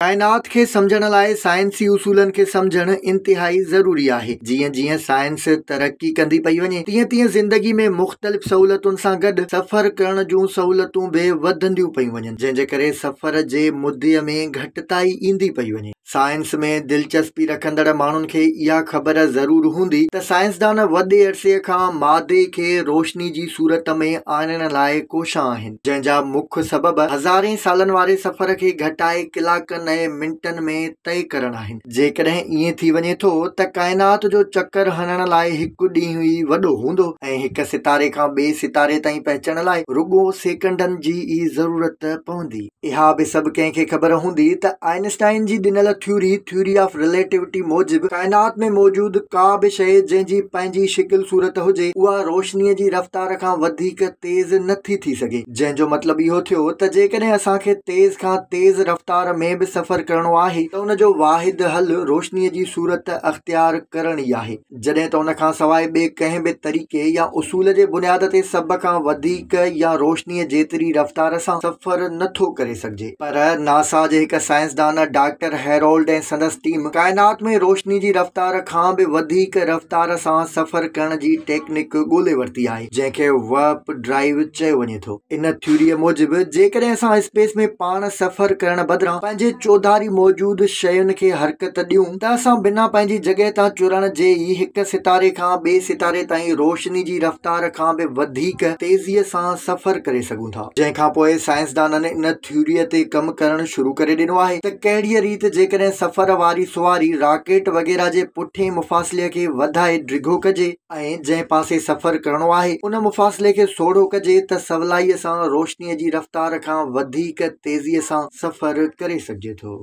काइनात खे समुझण लाइ साइंसी उसूलनि खे समुझणु इंतिहाई ज़रूरी आहे जीअं जीअं साइंस तरक़ी कंदी पई वञे तीअं तीअं ज़िंदगी में मुख़्तलिफ़ सहुलियतुनि सां गॾु सफ़र करण जूं सहुलियतूं बि वधंदियूं पियूं वञनि जंहिं करे सफ़र जे मुदे में घटिताई ईंदी पई वञे साइंस में दिलचस्पी रखंदड़ माण्हुनि खे इहा ख़बर ज़रूरु हूंदी त साइंसदान वॾे अरसे खां मादे खे रोशनी जी सूरत में आणण लाइ कोशा आहिनि जंहिंजा मुख्य सबब हज़ारे सालनि वारे सफ़र खे घटाए कलाकनि ऐं मिंटनि में तय करण आहिनि जेकॾहिं ईअं थी वञे थो त काइनात जो चकर हणण लाइ हिकु ॾींहुं ई वॾो हूंदो ऐं हिकु सितारे खां ॿिए सितारे ताईं पहुचण लाइ रुॻो सेकंडनि जी ई ज़रूरत पवंदी इहा बि सभु कंहिंखे ख़बर हूंदी त आइनस्टाइन जी ॾिनल मतलब इहो थियो त जेकॾहिं तेज़ खां तेज़ रफ़्तार में सफ़र करणो आहे सूरत अख़्तियार करणी आहे जॾहिं त हुन खां सवाइ ॿिए कंहिं बि तरीक़े या उसूल जे बुनियाद ते सभ खां वधीक या रोशनीअ जेतिरी रफ़्तार सां सफ़र नथो करे सघजे पर नासा जे हिकु साइंसदान डॉक्टर ऐं संदसि टीम काइनात में रोशनी जी रफ़्तार खां बि वधीक रफ़्तार सां सफ़र करण जी टेक्निक ॻोल्हे वरिती आहे जंहिंखे वर्प ड्राइव चयो वञे थो इन थ्यूरीअ मूजिबि जेकॾहिं असां स्पेस में पाण सफ़र करण बदिरां पंहिंजे चौधारी मौजूद शयुनि खे हरकत ॾियूं त असां बिना पंहिंजी जॻह तां चुरण जे ई हिकु सितारे खां ॿिए सितारे ताईं रोशनी जी रफ़्तार खां बि वधीक तेज़ीअ सां सफ़र करे सघूं था जंहिंखां पोइ साइंसदाननि इन थ्यूरीअ ते कमु करणु शुरू करे ॾिनो आहे त कहिड़ीअ रीति जेकॾहिं जेकॾहिं सफ़र वारी सुवारी राकेट वग़ैरह जे पुठे मुफ़ासिले खे वधाए डिघो कजे ऐं जंहिं पासे सफ़र करणो आहे उन मुफ़ासिले खे सोढ़ो कजे त सवलाईअ सां रोशनीअ जी रफ़्तार खां वधीक तेज़ीअ सां सफ़र करे सघिजे थो